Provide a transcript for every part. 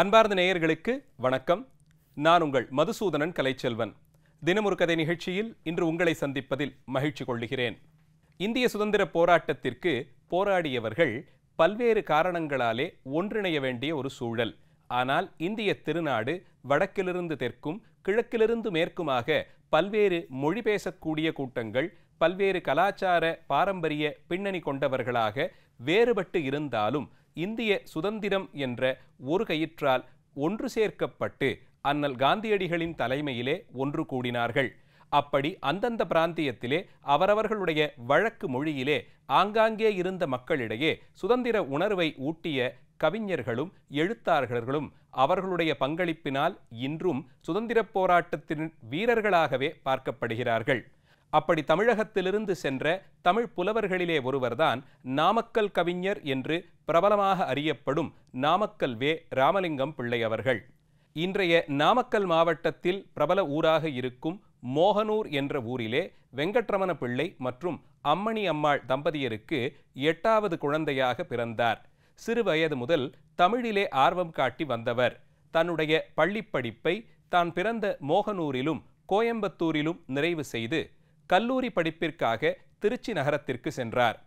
அன்பார்ந்த நேயர்களுக்கு வணக்கம் நான் உங்கள் மதுசூதனன் கலைச்செல்வன் தினமொரு கதை நிகழ்ச்சியில் இன்று உங்களை சந்திப்பதில் மகிழ்ச்சி கொள்கிறேன் இந்திய சுதந்திர போராட்டத்திற்கு போராடியவர்கள் பல்வேறு காரணங்களாலே ஒன்றிணைய வேண்டிய ஒரு சூழல் ஆனால் இந்திய திருநாடு வடக்கிலிருந்து தெற்கும் கிழக்கிலிருந்து மேற்குமாக பல்வேறு மொழி பேசக்கூடிய கூட்டங்கள் பல்வேறு கலாச்சார பாரம்பரிய பின்னணி கொண்டவர்களாக வேறுபட்டு இருந்தாலும் இந்திய சுதந்திரம் என்ற ஒரு கயிற்றால் ஒன்று சேர்க்கப்பட்டு அண்ணல் காந்தியடிகளின் தலைமையிலே ஒன்று கூடினார்கள் அப்படி அந்தந்த பிராந்தியத்திலே அவரவர்களுடைய வழக்கு மொழியிலே ஆங்காங்கே இருந்த மக்களிடையே சுதந்திர உணர்வை ஊட்டிய கவிஞர்களும் எழுத்தாளர்களும் அவர்களுடைய பங்களிப்பினால் இன்றும் சுதந்திரப் போராட்டத்தின் வீரர்களாகவே பார்க்கப்படுகிறார்கள் அப்படி தமிழகத்திலிருந்து சென்ற தமிழ் புலவர்களிலே ஒருவர்தான் நாமக்கல் கவிஞர் என்று பிரபலமாக அறியப்படும் நாமக்கல் வே ராமலிங்கம் பிள்ளை அவர்கள் இன்றைய நாமக்கல் மாவட்டத்தில் பிரபல ஊராக இருக்கும் மோகனூர் என்ற ஊரிலே வெங்கட்ரமண பிள்ளை மற்றும் அம்மணி அம்மாள் தம்பதியருக்கு எட்டாவது குழந்தையாக பிறந்தார் சிறு வயது முதல் தமிழிலே ஆர்வம் காட்டி வந்தவர் தன்னுடைய பள்ளிப்படிப்பை தான் பிறந்த மோகனூரிலும் கோயம்புத்தூரிலும் நிறைவு செய்து கல்லூரி படிப்பிற்காக திருச்சி நகரத்திற்கு சென்றார்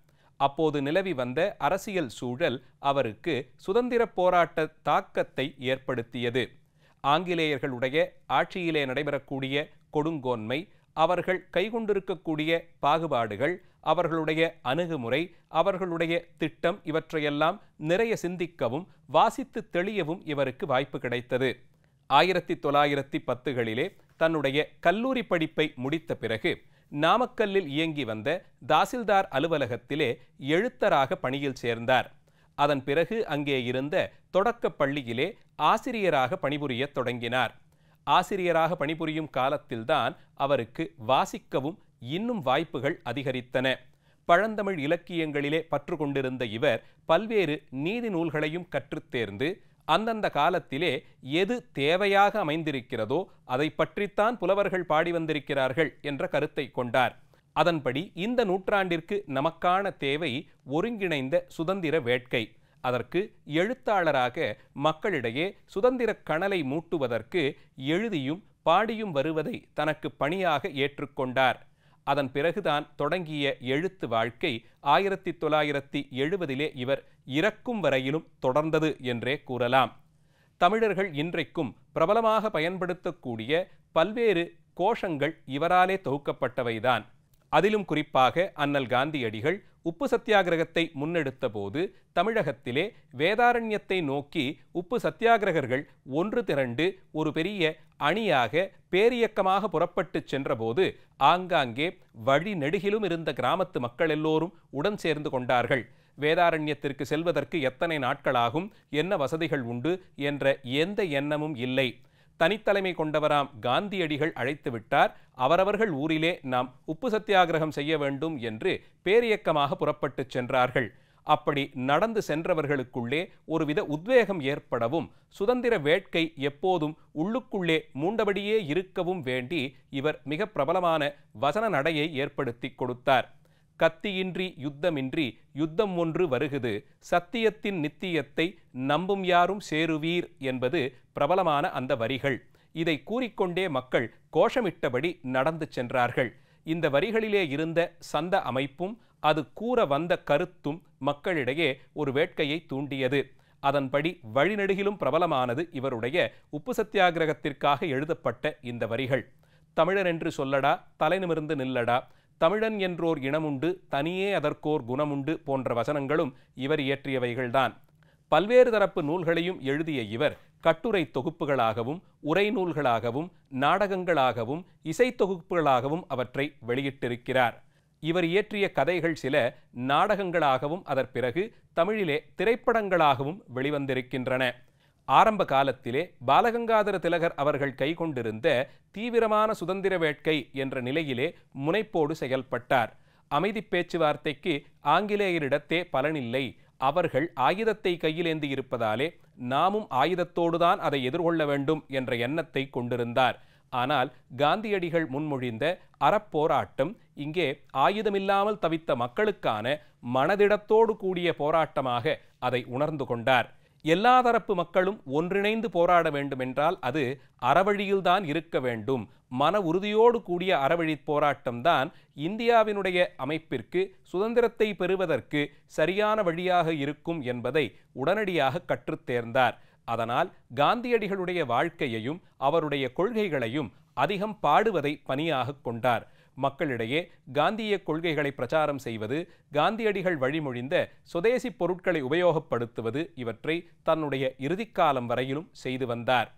அப்போது நிலவி வந்த அரசியல் சூழல் அவருக்கு சுதந்திர போராட்ட தாக்கத்தை ஏற்படுத்தியது ஆங்கிலேயர்களுடைய ஆட்சியிலே நடைபெறக்கூடிய கொடுங்கோன்மை அவர்கள் கைகொண்டிருக்கக்கூடிய பாகுபாடுகள் அவர்களுடைய அணுகுமுறை அவர்களுடைய திட்டம் இவற்றையெல்லாம் நிறைய சிந்திக்கவும் வாசித்து தெளியவும் இவருக்கு வாய்ப்பு கிடைத்தது ஆயிரத்தி தொள்ளாயிரத்தி பத்துகளிலே தன்னுடைய கல்லூரி படிப்பை முடித்த பிறகு நாமக்கல்லில் இயங்கி வந்த தாசில்தார் அலுவலகத்திலே எழுத்தராக பணியில் சேர்ந்தார் அதன் பிறகு அங்கே இருந்த தொடக்கப் பள்ளியிலே ஆசிரியராக பணிபுரியத் தொடங்கினார் ஆசிரியராக பணிபுரியும் காலத்தில்தான் அவருக்கு வாசிக்கவும் இன்னும் வாய்ப்புகள் அதிகரித்தன பழந்தமிழ் இலக்கியங்களிலே பற்று கொண்டிருந்த இவர் பல்வேறு நீதி நூல்களையும் கற்றுத் தேர்ந்து அந்தந்த காலத்திலே எது தேவையாக அமைந்திருக்கிறதோ அதை பற்றித்தான் புலவர்கள் பாடி வந்திருக்கிறார்கள் என்ற கருத்தை கொண்டார் அதன்படி இந்த நூற்றாண்டிற்கு நமக்கான தேவை ஒருங்கிணைந்த சுதந்திர வேட்கை அதற்கு எழுத்தாளராக மக்களிடையே சுதந்திர கணலை மூட்டுவதற்கு எழுதியும் பாடியும் வருவதை தனக்கு பணியாக ஏற்றுக்கொண்டார் அதன் பிறகுதான் தொடங்கிய எழுத்து வாழ்க்கை ஆயிரத்தி தொள்ளாயிரத்தி எழுபதிலே இவர் இறக்கும் வரையிலும் தொடர்ந்தது என்றே கூறலாம் தமிழர்கள் இன்றைக்கும் பிரபலமாக பயன்படுத்தக்கூடிய பல்வேறு கோஷங்கள் இவராலே தொகுக்கப்பட்டவைதான் அதிலும் குறிப்பாக அண்ணல் காந்தியடிகள் உப்பு சத்தியாகிரகத்தை முன்னெடுத்த போது தமிழகத்திலே வேதாரண்யத்தை நோக்கி உப்பு சத்தியாகிரகர்கள் ஒன்று திரண்டு ஒரு பெரிய அணியாக பேரியக்கமாக புறப்பட்டு சென்றபோது ஆங்காங்கே வழி நெடுகிலும் இருந்த கிராமத்து மக்கள் எல்லோரும் உடன் சேர்ந்து கொண்டார்கள் வேதாரண்யத்திற்கு செல்வதற்கு எத்தனை நாட்களாகும் என்ன வசதிகள் உண்டு என்ற எந்த எண்ணமும் இல்லை தனித்தலைமை கொண்டவராம் காந்தியடிகள் அழைத்து விட்டார் அவரவர்கள் ஊரிலே நாம் உப்பு சத்தியாகிரகம் செய்ய வேண்டும் என்று பேரியக்கமாக புறப்பட்டுச் சென்றார்கள் அப்படி நடந்து சென்றவர்களுக்குள்ளே ஒருவித உத்வேகம் ஏற்படவும் சுதந்திர வேட்கை எப்போதும் உள்ளுக்குள்ளே மூண்டபடியே இருக்கவும் வேண்டி இவர் மிக பிரபலமான வசன நடையை ஏற்படுத்தி கொடுத்தார் கத்தியின்றி யுத்தமின்றி யுத்தம் ஒன்று வருகுது சத்தியத்தின் நித்தியத்தை நம்பும் யாரும் சேருவீர் என்பது பிரபலமான அந்த வரிகள் இதை கூறிக்கொண்டே மக்கள் கோஷமிட்டபடி நடந்து சென்றார்கள் இந்த வரிகளிலே இருந்த சந்த அமைப்பும் அது கூற வந்த கருத்தும் மக்களிடையே ஒரு வேட்கையை தூண்டியது அதன்படி வழிநெடுகிலும் பிரபலமானது இவருடைய உப்பு சத்தியாகிரகத்திற்காக எழுதப்பட்ட இந்த வரிகள் தமிழர் என்று சொல்லடா தலைநிமிர்ந்து நில்லடா தமிழன் என்றோர் இனமுண்டு தனியே அதற்கோர் குணமுண்டு போன்ற வசனங்களும் இவர் இயற்றியவைகள்தான் பல்வேறு தரப்பு நூல்களையும் எழுதிய இவர் கட்டுரை தொகுப்புகளாகவும் உரை நூல்களாகவும் நாடகங்களாகவும் இசை தொகுப்புகளாகவும் அவற்றை வெளியிட்டிருக்கிறார் இவர் இயற்றிய கதைகள் சில நாடகங்களாகவும் அதற்பிறகு தமிழிலே திரைப்படங்களாகவும் வெளிவந்திருக்கின்றன ஆரம்ப காலத்திலே பாலகங்காதர திலகர் அவர்கள் கைகொண்டிருந்த தீவிரமான சுதந்திர வேட்கை என்ற நிலையிலே முனைப்போடு செயல்பட்டார் அமைதி பேச்சுவார்த்தைக்கு ஆங்கிலேயரிடத்தே பலனில்லை அவர்கள் ஆயுதத்தை கையிலேந்தி இருப்பதாலே நாமும் ஆயுதத்தோடுதான் அதை எதிர்கொள்ள வேண்டும் என்ற எண்ணத்தை கொண்டிருந்தார் ஆனால் காந்தியடிகள் முன்மொழிந்த அறப்போராட்டம் இங்கே ஆயுதமில்லாமல் தவித்த மக்களுக்கான மனதிடத்தோடு கூடிய போராட்டமாக அதை உணர்ந்து கொண்டார் எல்லா தரப்பு மக்களும் ஒன்றிணைந்து போராட வேண்டுமென்றால் அது அறவழியில்தான் இருக்க வேண்டும் மன உறுதியோடு கூடிய அறவழி போராட்டம்தான் இந்தியாவினுடைய அமைப்பிற்கு சுதந்திரத்தை பெறுவதற்கு சரியான வழியாக இருக்கும் என்பதை உடனடியாக கற்றுத்தேர்ந்தார் அதனால் காந்தியடிகளுடைய வாழ்க்கையையும் அவருடைய கொள்கைகளையும் அதிகம் பாடுவதை பணியாக கொண்டார் மக்களிடையே காந்திய கொள்கைகளை பிரச்சாரம் செய்வது காந்தியடிகள் வழிமொழிந்த சுதேசி பொருட்களை உபயோகப்படுத்துவது இவற்றை தன்னுடைய இறுதிக்காலம் வரையிலும் செய்து வந்தார்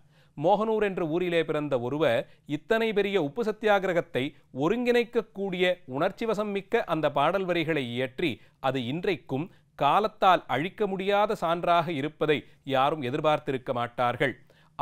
மோகனூர் என்ற ஊரிலே பிறந்த ஒருவர் இத்தனை பெரிய உப்பு சத்தியாகிரகத்தை ஒருங்கிணைக்கக்கூடிய உணர்ச்சிவசம் மிக்க அந்த பாடல் வரிகளை இயற்றி அது இன்றைக்கும் காலத்தால் அழிக்க முடியாத சான்றாக இருப்பதை யாரும் எதிர்பார்த்திருக்க மாட்டார்கள்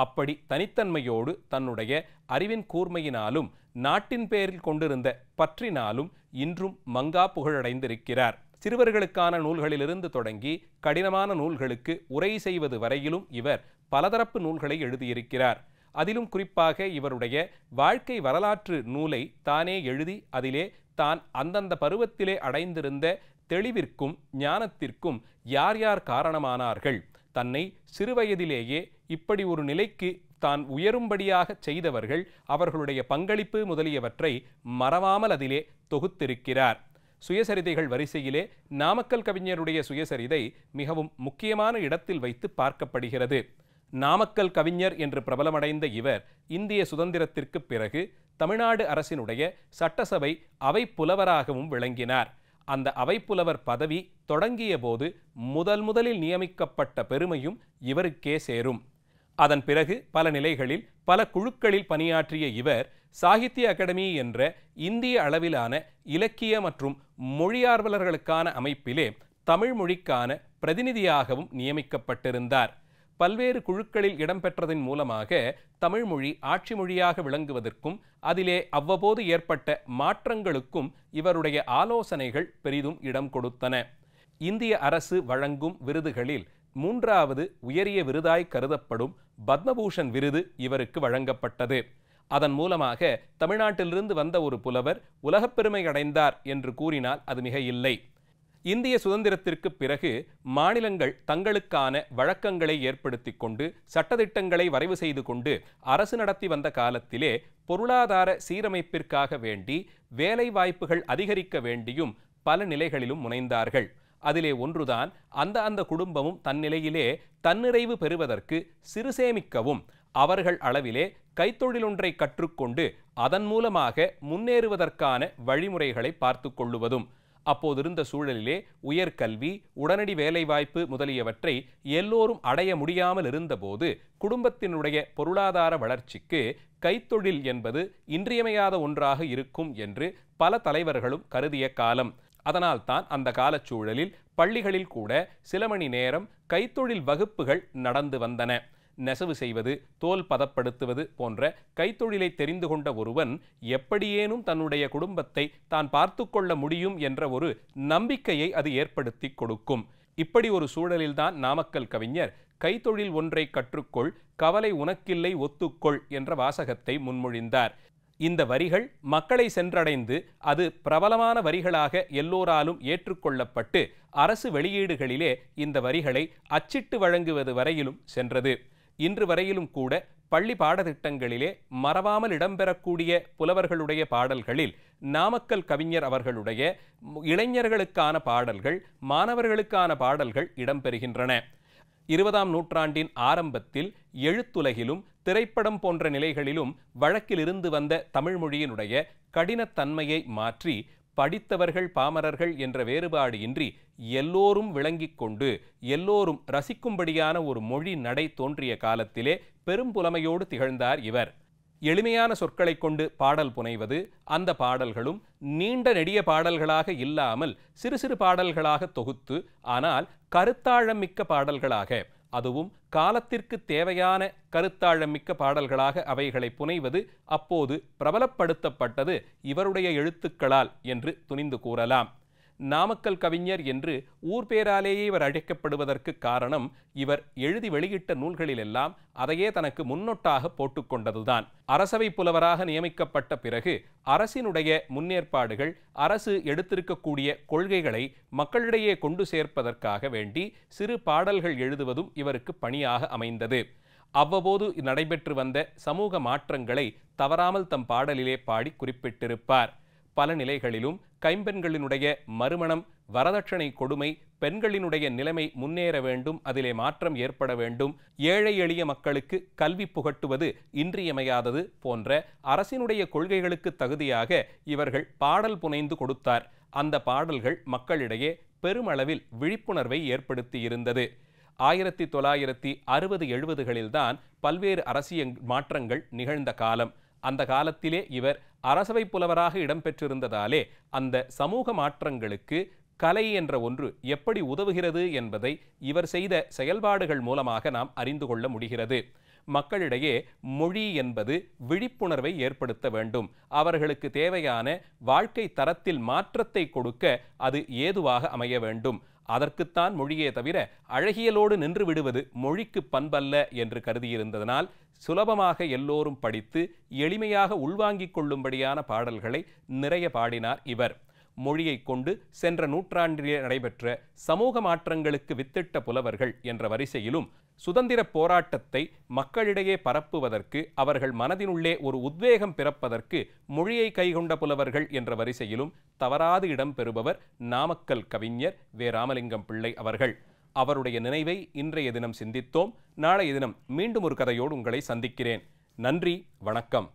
அப்படி தனித்தன்மையோடு தன்னுடைய அறிவின் கூர்மையினாலும் நாட்டின் பெயரில் கொண்டிருந்த பற்றினாலும் இன்றும் மங்கா புகழடைந்திருக்கிறார் சிறுவர்களுக்கான நூல்களிலிருந்து தொடங்கி கடினமான நூல்களுக்கு உரை செய்வது வரையிலும் இவர் பலதரப்பு நூல்களை எழுதியிருக்கிறார் அதிலும் குறிப்பாக இவருடைய வாழ்க்கை வரலாற்று நூலை தானே எழுதி அதிலே தான் அந்தந்த பருவத்திலே அடைந்திருந்த தெளிவிற்கும் ஞானத்திற்கும் யார் யார் காரணமானார்கள் தன்னை சிறுவயதிலேயே இப்படி ஒரு நிலைக்கு தான் உயரும்படியாக செய்தவர்கள் அவர்களுடைய பங்களிப்பு முதலியவற்றை மறவாமல் அதிலே தொகுத்திருக்கிறார் சுயசரிதைகள் வரிசையிலே நாமக்கல் கவிஞருடைய சுயசரிதை மிகவும் முக்கியமான இடத்தில் வைத்து பார்க்கப்படுகிறது நாமக்கல் கவிஞர் என்று பிரபலமடைந்த இவர் இந்திய சுதந்திரத்திற்கு பிறகு தமிழ்நாடு அரசினுடைய சட்டசபை அவை புலவராகவும் விளங்கினார் அந்த அவைப்புலவர் பதவி தொடங்கிய போது முதல் முதலில் நியமிக்கப்பட்ட பெருமையும் இவருக்கே சேரும் அதன் பிறகு பல நிலைகளில் பல குழுக்களில் பணியாற்றிய இவர் சாகித்ய அகாடமி என்ற இந்திய அளவிலான இலக்கிய மற்றும் மொழியார்வலர்களுக்கான அமைப்பிலே தமிழ் மொழிக்கான பிரதிநிதியாகவும் நியமிக்கப்பட்டிருந்தார் பல்வேறு குழுக்களில் இடம்பெற்றதன் மூலமாக தமிழ்மொழி ஆட்சி மொழியாக விளங்குவதற்கும் அதிலே அவ்வப்போது ஏற்பட்ட மாற்றங்களுக்கும் இவருடைய ஆலோசனைகள் பெரிதும் இடம் கொடுத்தன இந்திய அரசு வழங்கும் விருதுகளில் மூன்றாவது உயரிய விருதாய் கருதப்படும் பத்மபூஷன் விருது இவருக்கு வழங்கப்பட்டது அதன் மூலமாக தமிழ்நாட்டிலிருந்து வந்த ஒரு புலவர் உலகப்பெருமை அடைந்தார் என்று கூறினால் அது மிக இல்லை இந்திய சுதந்திரத்திற்கு பிறகு மாநிலங்கள் தங்களுக்கான வழக்கங்களை ஏற்படுத்தி கொண்டு சட்டத்திட்டங்களை வரைவு செய்து கொண்டு அரசு நடத்தி வந்த காலத்திலே பொருளாதார சீரமைப்பிற்காக வேண்டி வேலை வாய்ப்புகள் அதிகரிக்க வேண்டியும் பல நிலைகளிலும் முனைந்தார்கள் அதிலே ஒன்றுதான் அந்த அந்த குடும்பமும் தன்னிலையிலே தன்னிறைவு பெறுவதற்கு சிறு சேமிக்கவும் அவர்கள் அளவிலே கைத்தொழிலொன்றை கற்றுக்கொண்டு அதன் மூலமாக முன்னேறுவதற்கான வழிமுறைகளை பார்த்து கொள்ளுவதும் அப்போதிருந்த சூழலிலே உயர்கல்வி உடனடி வேலைவாய்ப்பு முதலியவற்றை எல்லோரும் அடைய முடியாமல் இருந்தபோது குடும்பத்தினுடைய பொருளாதார வளர்ச்சிக்கு கைத்தொழில் என்பது இன்றியமையாத ஒன்றாக இருக்கும் என்று பல தலைவர்களும் கருதிய காலம் அதனால்தான் அந்த காலச்சூழலில் பள்ளிகளில் கூட சில மணி நேரம் கைத்தொழில் வகுப்புகள் நடந்து வந்தன நெசவு செய்வது தோல் பதப்படுத்துவது போன்ற கைத்தொழிலை தெரிந்து கொண்ட ஒருவன் எப்படியேனும் தன்னுடைய குடும்பத்தை தான் பார்த்து கொள்ள முடியும் என்ற ஒரு நம்பிக்கையை அது ஏற்படுத்தி கொடுக்கும் இப்படி ஒரு சூழலில்தான் நாமக்கல் கவிஞர் கைத்தொழில் ஒன்றை கற்றுக்கொள் கவலை உனக்கில்லை ஒத்துக்கொள் என்ற வாசகத்தை முன்மொழிந்தார் இந்த வரிகள் மக்களை சென்றடைந்து அது பிரபலமான வரிகளாக எல்லோராலும் ஏற்றுக்கொள்ளப்பட்டு அரசு வெளியீடுகளிலே இந்த வரிகளை அச்சிட்டு வழங்குவது வரையிலும் சென்றது இன்று வரையிலும் கூட பள்ளி பாடத்திட்டங்களிலே மறவாமல் இடம்பெறக்கூடிய புலவர்களுடைய பாடல்களில் நாமக்கல் கவிஞர் அவர்களுடைய இளைஞர்களுக்கான பாடல்கள் மாணவர்களுக்கான பாடல்கள் இடம்பெறுகின்றன இருபதாம் நூற்றாண்டின் ஆரம்பத்தில் எழுத்துலகிலும் திரைப்படம் போன்ற நிலைகளிலும் வழக்கிலிருந்து வந்த தமிழ்மொழியினுடைய கடினத்தன்மையை மாற்றி படித்தவர்கள் பாமரர்கள் என்ற வேறுபாடு இன்றி எல்லோரும் விளங்கிக் கொண்டு எல்லோரும் ரசிக்கும்படியான ஒரு மொழி நடை தோன்றிய காலத்திலே பெரும் புலமையோடு திகழ்ந்தார் இவர் எளிமையான சொற்களை கொண்டு பாடல் புனைவது அந்த பாடல்களும் நீண்ட நெடிய பாடல்களாக இல்லாமல் சிறு சிறு பாடல்களாக தொகுத்து ஆனால் கருத்தாழமிக்க பாடல்களாக அதுவும் காலத்திற்கு தேவையான கருத்தாழமிக்க பாடல்களாக அவைகளை புனைவது அப்போது பிரபலப்படுத்தப்பட்டது இவருடைய எழுத்துக்களால் என்று துணிந்து கூறலாம் நாமக்கல் கவிஞர் என்று ஊர் பேராலேயே இவர் அழைக்கப்படுவதற்கு காரணம் இவர் எழுதி வெளியிட்ட நூல்களிலெல்லாம் அதையே தனக்கு முன்னொட்டாக போட்டுக்கொண்டதுதான் அரசவை புலவராக நியமிக்கப்பட்ட பிறகு அரசினுடைய முன்னேற்பாடுகள் அரசு எடுத்திருக்கக்கூடிய கொள்கைகளை மக்களிடையே கொண்டு சேர்ப்பதற்காக வேண்டி சிறு பாடல்கள் எழுதுவதும் இவருக்கு பணியாக அமைந்தது அவ்வப்போது நடைபெற்று வந்த சமூக மாற்றங்களை தவறாமல் தம் பாடலிலே பாடி குறிப்பிட்டிருப்பார் பல நிலைகளிலும் கைம்பெண்களினுடைய மறுமணம் வரதட்சணை கொடுமை பெண்களினுடைய நிலைமை முன்னேற வேண்டும் அதிலே மாற்றம் ஏற்பட வேண்டும் ஏழை எளிய மக்களுக்கு கல்வி புகட்டுவது இன்றியமையாதது போன்ற அரசினுடைய கொள்கைகளுக்கு தகுதியாக இவர்கள் பாடல் புனைந்து கொடுத்தார் அந்த பாடல்கள் மக்களிடையே பெருமளவில் விழிப்புணர்வை ஏற்படுத்தியிருந்தது ஆயிரத்தி தொள்ளாயிரத்தி அறுபது எழுபதுகளில்தான் பல்வேறு அரசியல் மாற்றங்கள் நிகழ்ந்த காலம் அந்த காலத்திலே இவர் அரசவை புலவராக இடம்பெற்றிருந்ததாலே அந்த சமூக மாற்றங்களுக்கு கலை என்ற ஒன்று எப்படி உதவுகிறது என்பதை இவர் செய்த செயல்பாடுகள் மூலமாக நாம் அறிந்து கொள்ள முடிகிறது மக்களிடையே மொழி என்பது விழிப்புணர்வை ஏற்படுத்த வேண்டும் அவர்களுக்கு தேவையான வாழ்க்கை தரத்தில் மாற்றத்தை கொடுக்க அது ஏதுவாக அமைய வேண்டும் அதற்குத்தான் மொழியே தவிர அழகியலோடு நின்று விடுவது மொழிக்கு பண்பல்ல என்று கருதியிருந்ததனால் சுலபமாக எல்லோரும் படித்து எளிமையாக உள்வாங்கிக் கொள்ளும்படியான பாடல்களை நிறைய பாடினார் இவர் மொழியை கொண்டு சென்ற நூற்றாண்டிலே நடைபெற்ற சமூக மாற்றங்களுக்கு வித்திட்ட புலவர்கள் என்ற வரிசையிலும் சுதந்திர போராட்டத்தை மக்களிடையே பரப்புவதற்கு அவர்கள் மனதினுள்ளே ஒரு உத்வேகம் பிறப்பதற்கு மொழியை கைகொண்ட புலவர்கள் என்ற வரிசையிலும் தவறாது இடம் பெறுபவர் நாமக்கல் கவிஞர் வே ராமலிங்கம் பிள்ளை அவர்கள் அவருடைய நினைவை இன்றைய தினம் சிந்தித்தோம் நாளைய தினம் மீண்டும் ஒரு கதையோடு உங்களை சந்திக்கிறேன் நன்றி வணக்கம்